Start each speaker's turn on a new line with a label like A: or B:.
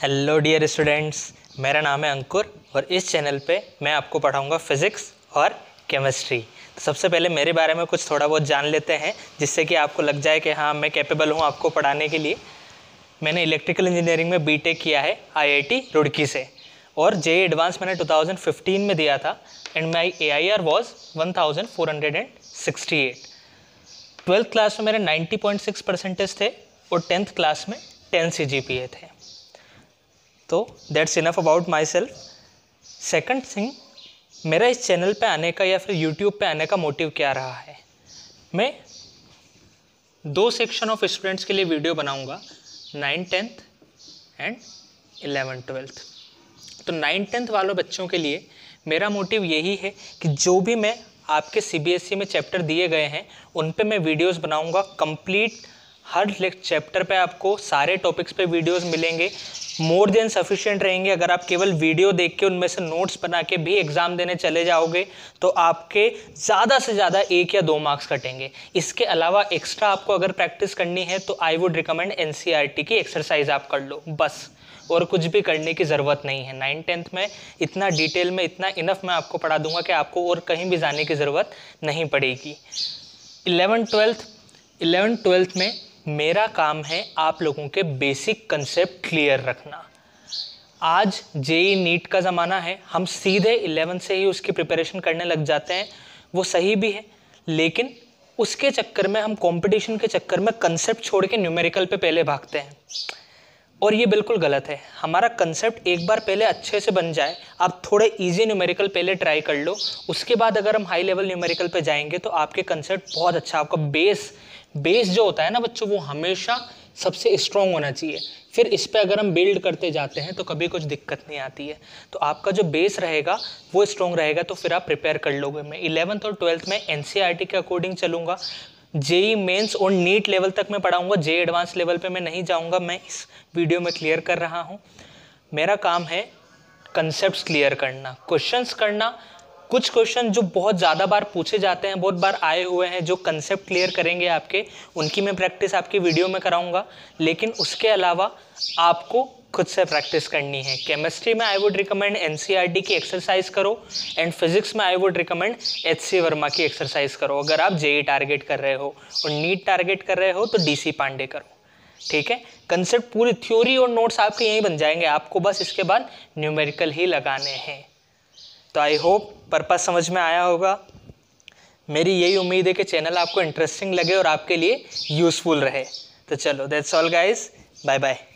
A: hello dear students मेरा नाम है अंकुर और इस चैनल पे मैं आपको पढ़ाऊँगा फिज़िक्स और केमिस्ट्री तो सबसे पहले मेरे बारे में कुछ थोड़ा बहुत जान लेते हैं जिससे कि आपको लग जाए कि हाँ मैं कैपेबल हूँ आपको पढ़ाने के लिए मैंने इलेक्ट्रिकल इंजीनियरिंग में बी किया है आई रुड़की से और जे एडवांस मैंने टू में दिया था and my A I R was one thousand four hundred and sixty eight twelfth class में मेरे 90.6 परसेंटेज थे और टेंथ क्लास में ten C G P A थे तो that's enough about myself second thing मेरा इस चैनल पे आने का या फिर यूट्यूब पे आने का मोटिव क्या रहा है मैं दो सेक्शन ऑफ स्टूडेंट्स के लिए वीडियो बनाऊंगा nine tenth and eleven twelfth तो नाइन टेंथ वालों बच्चों के लिए मेरा मोटिव यही है कि जो भी मैं आपके सी e में चैप्टर दिए गए हैं उन पे मैं वीडियोस बनाऊंगा कंप्लीट हर चैप्टर पे आपको सारे टॉपिक्स पे वीडियोस मिलेंगे मोर देन सफिशिएंट रहेंगे अगर आप केवल वीडियो देख के उनमें से नोट्स बना के भी एग्ज़ाम देने चले जाओगे तो आपके ज़्यादा से ज़्यादा एक या दो मार्क्स कटेंगे इसके अलावा एक्स्ट्रा आपको अगर प्रैक्टिस करनी है तो आई वुड रिकमेंड एन की एक्सरसाइज आप कर लो बस और कुछ भी करने की ज़रूरत नहीं है नाइन टेंथ में इतना डिटेल में इतना इनफ मैं आपको पढ़ा दूंगा कि आपको और कहीं भी जाने की ज़रूरत नहीं पड़ेगी इलेवन ट्वेल्थ इलेवन ट्वेल्थ में मेरा काम है आप लोगों के बेसिक कंसेप्ट क्लियर रखना आज जेई नीट e का ज़माना है हम सीधे इलेवन से ही उसकी प्रिपरेशन करने लग जाते हैं वो सही भी है लेकिन उसके चक्कर में हम कंपटीशन के चक्कर में कंसेप्ट छोड़ के न्यूमेरिकल पे पहले भागते हैं और ये बिल्कुल गलत है हमारा कंसेप्ट एक बार पहले अच्छे से बन जाए आप थोड़े इजी न्यूमेरिकल पहले ट्राई कर लो उसके बाद अगर हम हाई लेवल न्यूमेरिकल पे जाएंगे तो आपके कंसेप्ट बहुत अच्छा आपका बेस बेस जो होता है ना बच्चों वो हमेशा सबसे स्ट्रॉन्ग होना चाहिए फिर इस पर अगर हम बिल्ड करते जाते हैं तो कभी कुछ दिक्कत नहीं आती है तो आपका जो बेस रहेगा वो स्ट्रॉन्ग रहेगा तो फिर आप प्रिपेयर कर लोगे मैं इलेवंथ और ट्वेल्थ में एन e के अकॉर्डिंग चलूँगा जेई मेन्स और नीट लेवल तक मैं पढ़ाऊँगा जे एडवांस लेवल पर मैं नहीं जाऊँगा मैं इस वीडियो में क्लियर कर रहा हूँ मेरा काम है कंसेप्ट क्लियर करना क्वेश्चन करना कुछ क्वेश्चन जो बहुत ज़्यादा बार पूछे जाते हैं बहुत बार आए हुए हैं जो कंसेप्ट क्लियर करेंगे आपके उनकी मैं प्रैक्टिस आपकी वीडियो में कराऊंगा लेकिन उसके अलावा आपको खुद से प्रैक्टिस करनी है केमिस्ट्री में आई वुड रिकमेंड एन की एक्सरसाइज करो एंड फिजिक्स में I would recommend H C Verma की एक्सरसाइज करो अगर आप जेई टारगेट e कर रहे हो और नीट टारगेट कर रहे हो तो डी पांडे करो ठीक है कंसेप्ट पूरी थ्योरी और नोट्स आपके यहीं बन जाएंगे आपको बस इसके बाद न्यूमेरिकल ही लगाने हैं तो आई होप पर्पज़ समझ में आया होगा मेरी यही उम्मीद है कि चैनल आपको इंटरेस्टिंग लगे और आपके लिए यूज़फुल रहे तो चलो that's all guys bye bye